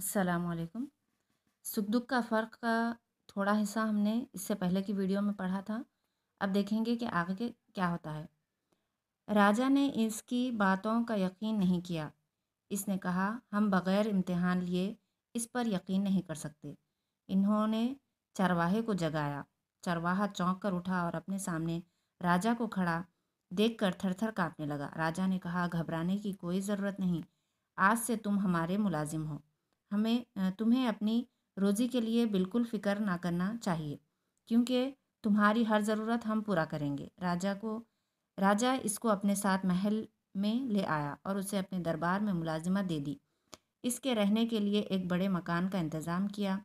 असलकम सुख दुख का फ़र्क का थोड़ा हिस्सा हमने इससे पहले की वीडियो में पढ़ा था अब देखेंगे कि आगे के क्या होता है राजा ने इसकी बातों का यकीन नहीं किया इसने कहा हम बग़ैर इम्तिहान लिए इस पर यकीन नहीं कर सकते इन्होंने चरवाहे को जगाया चरवाहा चौंक कर उठा और अपने सामने राजा को खड़ा देख कर थर थर काँपने लगा राजा ने कहा घबराने की कोई ज़रूरत नहीं आज से तुम हमारे मुलाजिम हो हमें तुम्हें अपनी रोज़ी के लिए बिल्कुल फ़िक्र ना करना चाहिए क्योंकि तुम्हारी हर ज़रूरत हम पूरा करेंगे राजा को राजा इसको अपने साथ महल में ले आया और उसे अपने दरबार में मुलाजिमत दे दी इसके रहने के लिए एक बड़े मकान का इंतज़ाम किया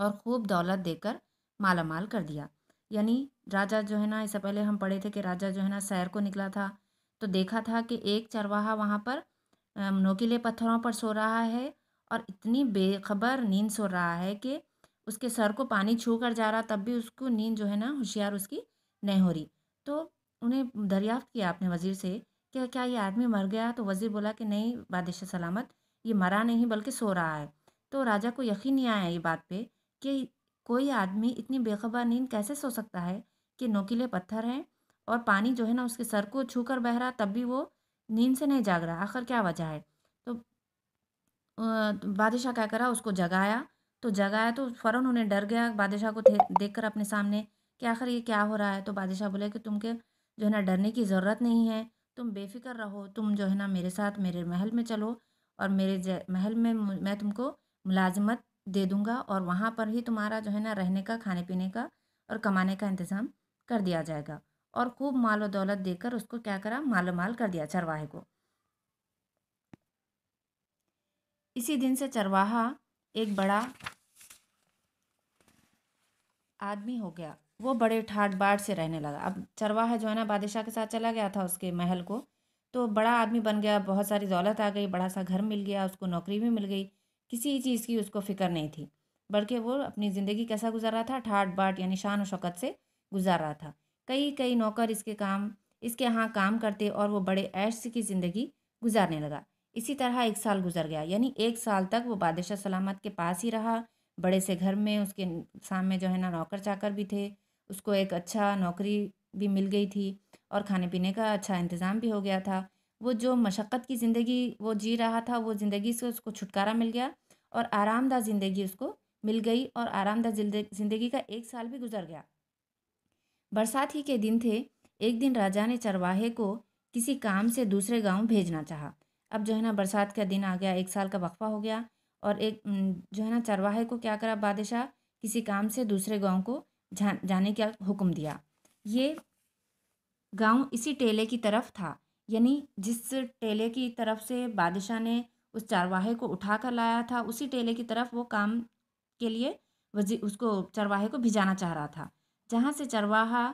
और खूब दौलत देकर मालामाल कर दिया यानी राजा जो है ना इससे पहले हम पढ़े थे कि राजा जो है ना सैर को निकला था तो देखा था कि एक चरवाहा वहाँ पर नोकीले पत्थरों पर सो रहा है और इतनी बेखबर नींद सो रहा है कि उसके सर को पानी छू कर जा रहा तब भी उसको नींद जो है ना होशियार उसकी नहीं हो रही तो उन्हें दरियाफ्त किया आपने वज़ीर से कि क्या ये आदमी मर गया तो वज़ीर बोला कि नहीं बादशाह सलामत ये मरा नहीं बल्कि सो रहा है तो राजा को यकीन नहीं आया ये बात पे कि कोई आदमी इतनी बेखबर नींद कैसे सो सकता है कि नोकीले पत्थर हैं और पानी जो है ना उसके सर को छू कर बह रहा तब भी वो नींद से नहीं जाग रहा आखिर क्या वजह है बादशाह क्या करा उसको जगाया तो जगाया तो फ़ौरन उन्हें डर गया बादशाह को देख कर अपने सामने कि आखिर ये क्या हो रहा है तो बादशाह बोले कि तुम के जो है ना डरने की ज़रूरत नहीं है तुम बेफिक्र रहो तुम जो है ना मेरे साथ मेरे महल में चलो और मेरे महल में मैं तुमको मुलाजमत दे दूँगा और वहाँ पर ही तुम्हारा जो है ना रहने का खाने पीने का और कमाने का इंतज़ाम कर दिया जाएगा और खूब माल और दौलत देकर उसको क्या करा मालो माल कर दिया चरवाहे को इसी दिन से चरवाहा एक बड़ा आदमी हो गया वो बड़े ठाट बाट से रहने लगा अब चरवाहा जो है ना बादशाह के साथ चला गया था उसके महल को तो बड़ा आदमी बन गया बहुत सारी दौलत आ गई बड़ा सा घर मिल गया उसको नौकरी भी मिल गई किसी चीज़ की उसको फिक्र नहीं थी बल्कि वो अपनी ज़िंदगी कैसा गुजार रहा था ठाट बाट यानी शान और शौकत से गुजार रहा था कई कई नौकर इसके काम इसके यहाँ काम करते और वो बड़े ऐश की ज़िंदगी गुजारने लगा इसी तरह एक साल गुजर गया यानी एक साल तक वो बादशाह सलामत के पास ही रहा बड़े से घर में उसके सामने जो है ना नौकर चाकर भी थे उसको एक अच्छा नौकरी भी मिल गई थी और खाने पीने का अच्छा इंतज़ाम भी हो गया था वो जो मशक्क़त की ज़िंदगी वो जी रहा था वो ज़िंदगी से उसको छुटकारा मिल गया और आरामदा ज़िंदगी उसको मिल गई और आरामदा ज़िंदगी का एक साल भी गुजर गया बरसात ही के दिन थे एक दिन राजा ने चरवाहे को किसी काम से दूसरे गांव भेजना चाहा अब जो है ना बरसात का दिन आ गया एक साल का वक्फा हो गया और एक जो है ना चरवाहे को क्या करा बादशाह किसी काम से दूसरे गांव को जा, जाने का हुक्म दिया ये गांव इसी टेले की तरफ था यानी जिस टेले की तरफ से बादशाह ने उस चरवाहे को उठा कर लाया था उसी टेले की तरफ वो काम के लिए वजी उसको चरवाहे को भिजाना चाह रहा था जहाँ से चरवाहा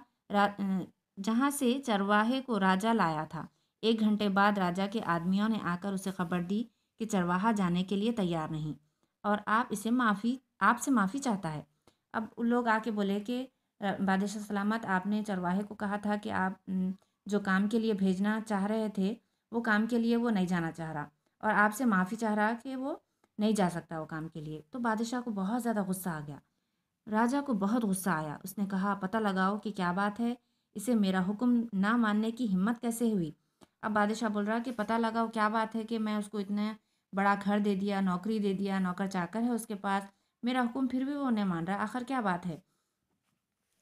जहाँ से चरवाहे को राजा लाया था एक घंटे बाद राजा के आदमियों ने आकर उसे खबर दी कि चरवाहा जाने के लिए तैयार नहीं और आप इसे माफ़ी आपसे माफ़ी चाहता है अब उन लोग आके बोले कि बादशाह सलामत आपने चरवाहे को कहा था कि आप जो काम के लिए भेजना चाह रहे थे वो काम के लिए वो नहीं जाना चाह रहा और आपसे माफ़ी चाह रहा कि वो नहीं जा सकता वो काम के लिए तो बादशाह को बहुत ज़्यादा गुस्सा आ गया राजा को बहुत गुस्सा आया उसने कहा पता लगाओ कि क्या बात है इसे मेरा हुक्म ना मानने की हिम्मत कैसे हुई अब बादशाह बोल रहा कि पता लगाओ क्या बात है कि मैं उसको इतने बड़ा घर दे दिया नौकरी दे दिया नौकर चाकर है उसके पास मेरा हुक्म फिर भी वो नहीं मान रहा आखिर क्या बात है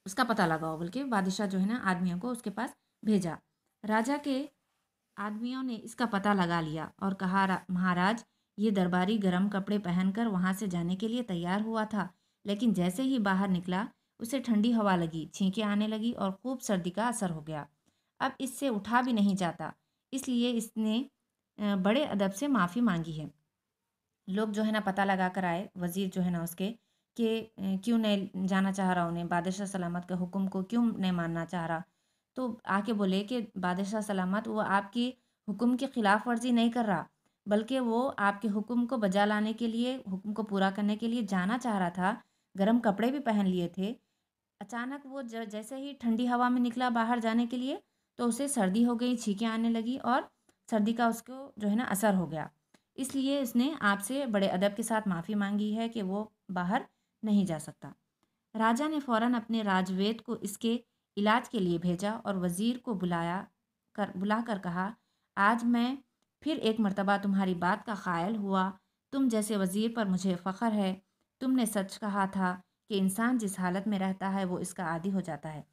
उसका पता लगाओ बोल के बादशाह जो है ना आदमियों को उसके पास भेजा राजा के आदमियों ने इसका पता लगा लिया और कहा महाराज ये दरबारी गर्म कपड़े पहनकर वहाँ से जाने के लिए तैयार हुआ था लेकिन जैसे ही बाहर निकला उसे ठंडी हवा लगी छींके आने लगी और खूब सर्दी का असर हो गया अब इससे उठा भी नहीं जाता इसलिए इसने बड़े अदब से माफ़ी मांगी है लोग जो है ना पता लगा कर आए वज़ीर जो है ना उसके कि क्यों नहीं जाना चाह रहा उन्हें बादशाह सलामत के हुक्म को क्यों नहीं मानना चाह रहा तो आके बोले कि बादशाह सलामत वो आपकी हुक्म की खिलाफ वर्जी नहीं कर रहा बल्कि वो आपके हुक्म को बजा लाने के लिए हुक्म को पूरा करने के लिए जाना चाह रहा था गर्म कपड़े भी पहन लिए थे अचानक वो जैसे ही ठंडी हवा में निकला बाहर जाने के लिए तो उसे सर्दी हो गई छींकें आने लगी और सर्दी का उसको जो है ना असर हो गया इसलिए उसने आपसे बड़े अदब के साथ माफ़ी मांगी है कि वो बाहर नहीं जा सकता राजा ने फौरन अपने राजवेद को इसके इलाज के लिए भेजा और वज़ीर को बुलाया कर बुला कर कहा आज मैं फिर एक मरतबा तुम्हारी बात का ख़ायल हुआ तुम जैसे वज़ीर पर मुझे फ़ख्र है तुमने सच कहा था कि इंसान जिस हालत में रहता है वो इसका आदि हो जाता है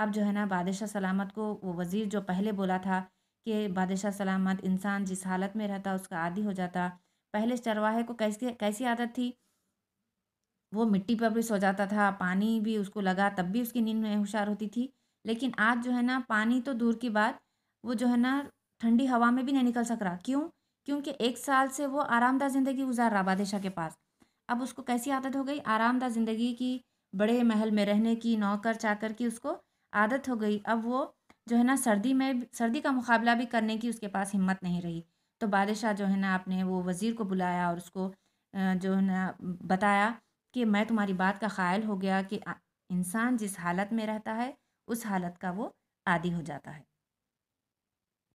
अब जो है ना बादशाह सलामत को वो वज़ीर जो पहले बोला था कि बादशाह सलामत इंसान जिस हालत में रहता उसका आदि हो जाता पहले चरवाहे को कैसी कैसी आदत थी वो मिट्टी पर भी सो जाता था पानी भी उसको लगा तब भी उसकी नींद में होशियार होती थी लेकिन आज जो है ना पानी तो दूर की बात वो जो है ना ठंडी हवा में भी नहीं निकल सक रहा क्यों क्योंकि एक साल से वो आरामदा ज़िंदगी गुजार रहा बादशाह के पास अब उसको कैसी आदत हो गई आरामदा ज़िंदगी की बड़े महल में रहने की नौकर चाकर की उसको आदत हो गई अब वो जो है ना सर्दी में सर्दी का मुकाबला भी करने की उसके पास हिम्मत नहीं रही तो बादशाह जो है ना आपने वो वज़ीर को बुलाया और उसको जो है ना बताया कि मैं तुम्हारी बात का ख़ायल हो गया कि इंसान जिस हालत में रहता है उस हालत का वो आदि हो जाता है